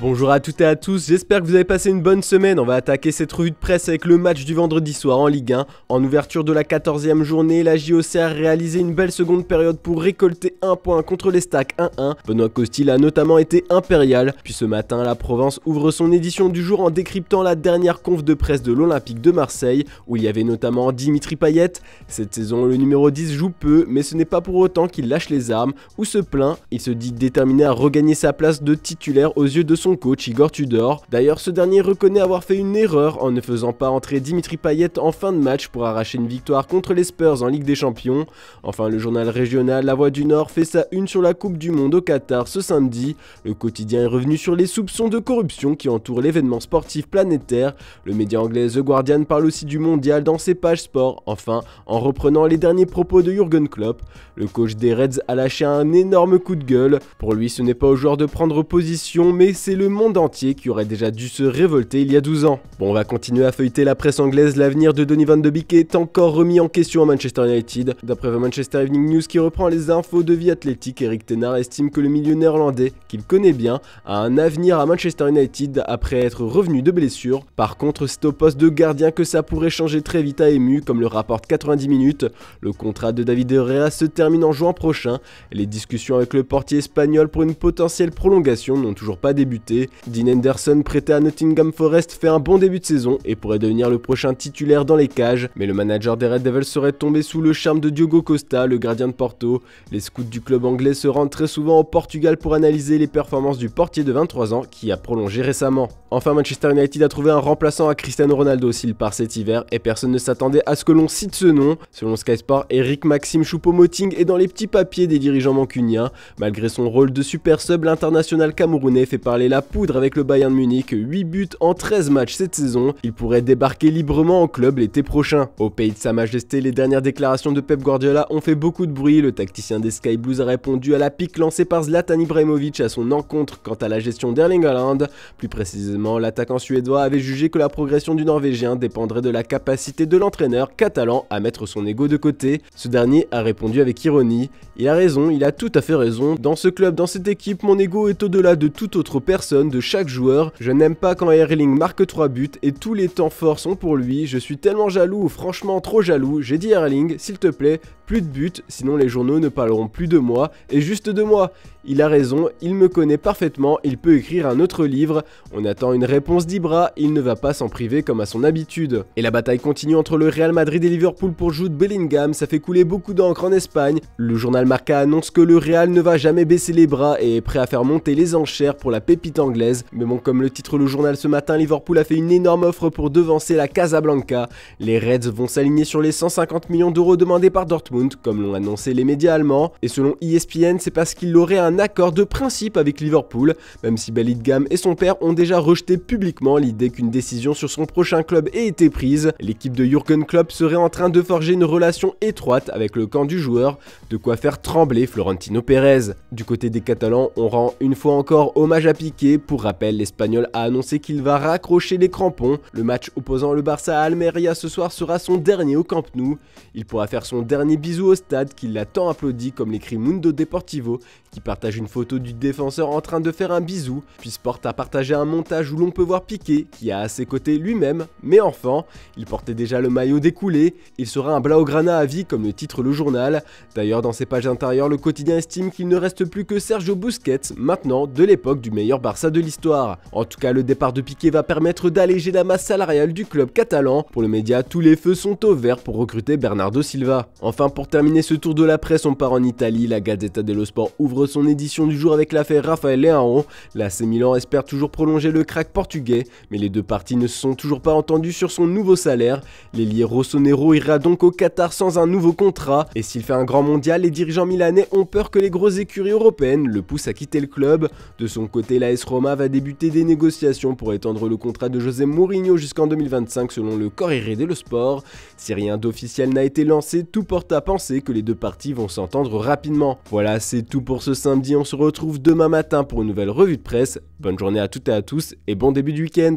Bonjour à toutes et à tous, j'espère que vous avez passé une bonne semaine. On va attaquer cette revue de presse avec le match du vendredi soir en Ligue 1. En ouverture de la 14e journée, la JOC a réalisé une belle seconde période pour récolter un point contre les Stacks 1-1. Benoît Costil a notamment été impérial. Puis ce matin, la Provence ouvre son édition du jour en décryptant la dernière conf de presse de l'Olympique de Marseille, où il y avait notamment Dimitri Payet. Cette saison, le numéro 10 joue peu, mais ce n'est pas pour autant qu'il lâche les armes ou se plaint. Il se dit déterminé à regagner sa place de titulaire aux yeux de son coach Igor Tudor. D'ailleurs, ce dernier reconnaît avoir fait une erreur en ne faisant pas entrer Dimitri Payet en fin de match pour arracher une victoire contre les Spurs en Ligue des Champions. Enfin, le journal régional La Voix du Nord fait sa une sur la Coupe du Monde au Qatar ce samedi. Le quotidien est revenu sur les soupçons de corruption qui entourent l'événement sportif planétaire. Le média anglais The Guardian parle aussi du mondial dans ses pages sport, enfin, en reprenant les derniers propos de Jurgen Klopp. Le coach des Reds a lâché un énorme coup de gueule. Pour lui, ce n'est pas au joueur de prendre position, mais c'est le monde entier qui aurait déjà dû se révolter il y a 12 ans. Bon, on va continuer à feuilleter la presse anglaise, l'avenir de Donny Van de Beek est encore remis en question à Manchester United. D'après The Manchester Evening News qui reprend les infos de Vie athlétique, Eric Tenard estime que le milieu néerlandais, qu'il connaît bien, a un avenir à Manchester United après être revenu de blessure. Par contre, c'est au poste de gardien que ça pourrait changer très vite à ému, comme le rapporte 90 minutes. Le contrat de David Herrera se termine en juin prochain. Les discussions avec le portier espagnol pour une potentielle prolongation n'ont toujours pas débuté. Dean Henderson, prêté à Nottingham Forest, fait un bon début de saison et pourrait devenir le prochain titulaire dans les cages, mais le manager des Red Devils serait tombé sous le charme de Diogo Costa, le gardien de Porto. Les scouts du club anglais se rendent très souvent au Portugal pour analyser les performances du portier de 23 ans qui a prolongé récemment. Enfin, Manchester United a trouvé un remplaçant à Cristiano Ronaldo s'il part cet hiver et personne ne s'attendait à ce que l'on cite ce nom. Selon Sky Sport, Eric Maxime Choupo-Moting est dans les petits papiers des dirigeants mancuniens. Malgré son rôle de super sub, l'international camerounais fait parler là poudre avec le Bayern Munich, 8 buts en 13 matchs cette saison, il pourrait débarquer librement en club l'été prochain. Au pays de Sa Majesté, les dernières déclarations de Pep Guardiola ont fait beaucoup de bruit, le tacticien des Sky Blues a répondu à la pique lancée par Zlatan Ibrahimovic à son encontre quant à la gestion d'Erling Haaland. Plus précisément, l'attaquant suédois avait jugé que la progression du Norvégien dépendrait de la capacité de l'entraîneur catalan à mettre son ego de côté. Ce dernier a répondu avec ironie, il a raison, il a tout à fait raison, dans ce club, dans cette équipe, mon ego est au-delà de toute autre personne de chaque joueur. Je n'aime pas quand Erling marque 3 buts et tous les temps forts sont pour lui. Je suis tellement jaloux, franchement trop jaloux. J'ai dit Erling, s'il te plaît, plus de buts, sinon les journaux ne parleront plus de moi et juste de moi. Il a raison, il me connaît parfaitement, il peut écrire un autre livre. On attend une réponse d'Ibra, il ne va pas s'en priver comme à son habitude. Et la bataille continue entre le Real Madrid et Liverpool pour Jude Bellingham, ça fait couler beaucoup d'encre en Espagne. Le journal Marca annonce que le Real ne va jamais baisser les bras et est prêt à faire monter les enchères pour la pépite anglaise. Mais bon, comme le titre le journal ce matin, Liverpool a fait une énorme offre pour devancer la Casablanca. Les Reds vont s'aligner sur les 150 millions d'euros demandés par Dortmund, comme l'ont annoncé les médias allemands. Et selon ESPN, c'est parce qu'il aurait un accord de principe avec Liverpool, même si Bellingham et son père ont déjà rejeté publiquement l'idée qu'une décision sur son prochain club ait été prise. L'équipe de Jurgen Klopp serait en train de forger une relation étroite avec le camp du joueur, de quoi faire trembler Florentino Pérez. Du côté des Catalans, on rend une fois encore hommage à Piqué pour rappel, l'Espagnol a annoncé qu'il va raccrocher les crampons. Le match opposant le Barça à Almeria ce soir sera son dernier au Camp Nou. Il pourra faire son dernier bisou au stade qu'il l'a tant applaudi comme l'écrit Mundo Deportivo qui partage une photo du défenseur en train de faire un bisou. Puis Sport a partagé un montage où l'on peut voir Piqué qui a à ses côtés lui-même, mais enfant. Il portait déjà le maillot découlé. Il sera un Blaugrana à vie comme le titre le journal. D'ailleurs dans ses pages intérieures le quotidien estime qu'il ne reste plus que Sergio Busquets maintenant de l'époque du meilleur Barça ça de l'histoire. En tout cas, le départ de Piqué va permettre d'alléger la masse salariale du club catalan. Pour le média, tous les feux sont au vert pour recruter Bernardo Silva. Enfin, pour terminer ce tour de la presse, on part en Italie. La Gazzetta dello Sport ouvre son édition du jour avec l'affaire Rafael Leão. L'AC Milan espère toujours prolonger le crack portugais, mais les deux parties ne se sont toujours pas entendues sur son nouveau salaire. L'ailier Rossonero ira donc au Qatar sans un nouveau contrat, et s'il fait un grand mondial, les dirigeants milanais ont peur que les grosses écuries européennes le poussent à quitter le club. De son côté, la Roma va débuter des négociations pour étendre le contrat de José Mourinho jusqu'en 2025 selon le Corriere dello Sport. Si rien d'officiel n'a été lancé, tout porte à penser que les deux parties vont s'entendre rapidement. Voilà, c'est tout pour ce samedi, on se retrouve demain matin pour une nouvelle revue de presse. Bonne journée à toutes et à tous et bon début du week-end